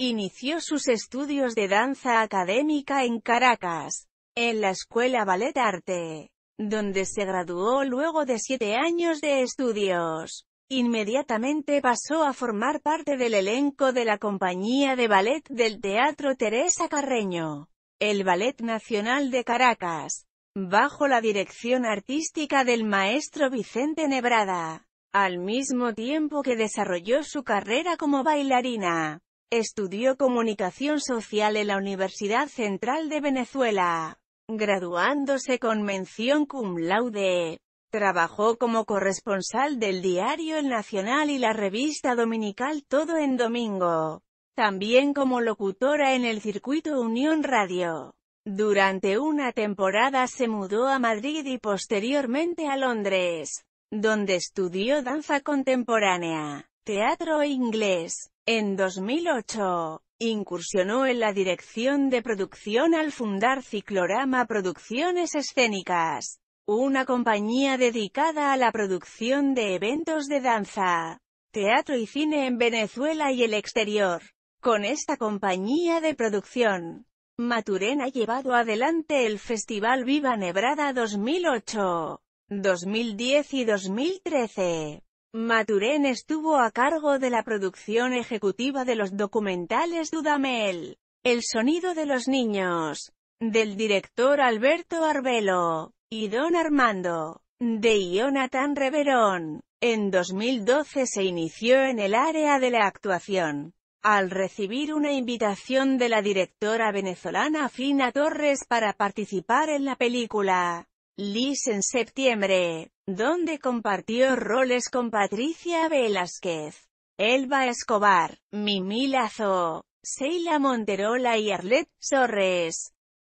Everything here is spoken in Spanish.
Inició sus estudios de danza académica en Caracas, en la Escuela Ballet Arte, donde se graduó luego de siete años de estudios. Inmediatamente pasó a formar parte del elenco de la compañía de ballet del Teatro Teresa Carreño, el Ballet Nacional de Caracas, bajo la dirección artística del maestro Vicente Nebrada, al mismo tiempo que desarrolló su carrera como bailarina. Estudió comunicación social en la Universidad Central de Venezuela, graduándose con mención cum laude. Trabajó como corresponsal del diario El Nacional y la revista dominical Todo en Domingo, también como locutora en el circuito Unión Radio. Durante una temporada se mudó a Madrid y posteriormente a Londres, donde estudió danza contemporánea teatro inglés. En 2008, incursionó en la dirección de producción al fundar Ciclorama Producciones Escénicas, una compañía dedicada a la producción de eventos de danza, teatro y cine en Venezuela y el exterior. Con esta compañía de producción, Maturén ha llevado adelante el Festival Viva Nebrada 2008, 2010 y 2013. Maturén estuvo a cargo de la producción ejecutiva de los documentales Dudamel, El sonido de los niños, del director Alberto Arbelo, y Don Armando, de Jonathan Reverón. En 2012 se inició en el área de la actuación. Al recibir una invitación de la directora venezolana Fina Torres para participar en la película, Liz en septiembre, donde compartió roles con Patricia Velázquez, Elba Escobar, Mimi Lazo, Seila Monterola y Arlette Sorres.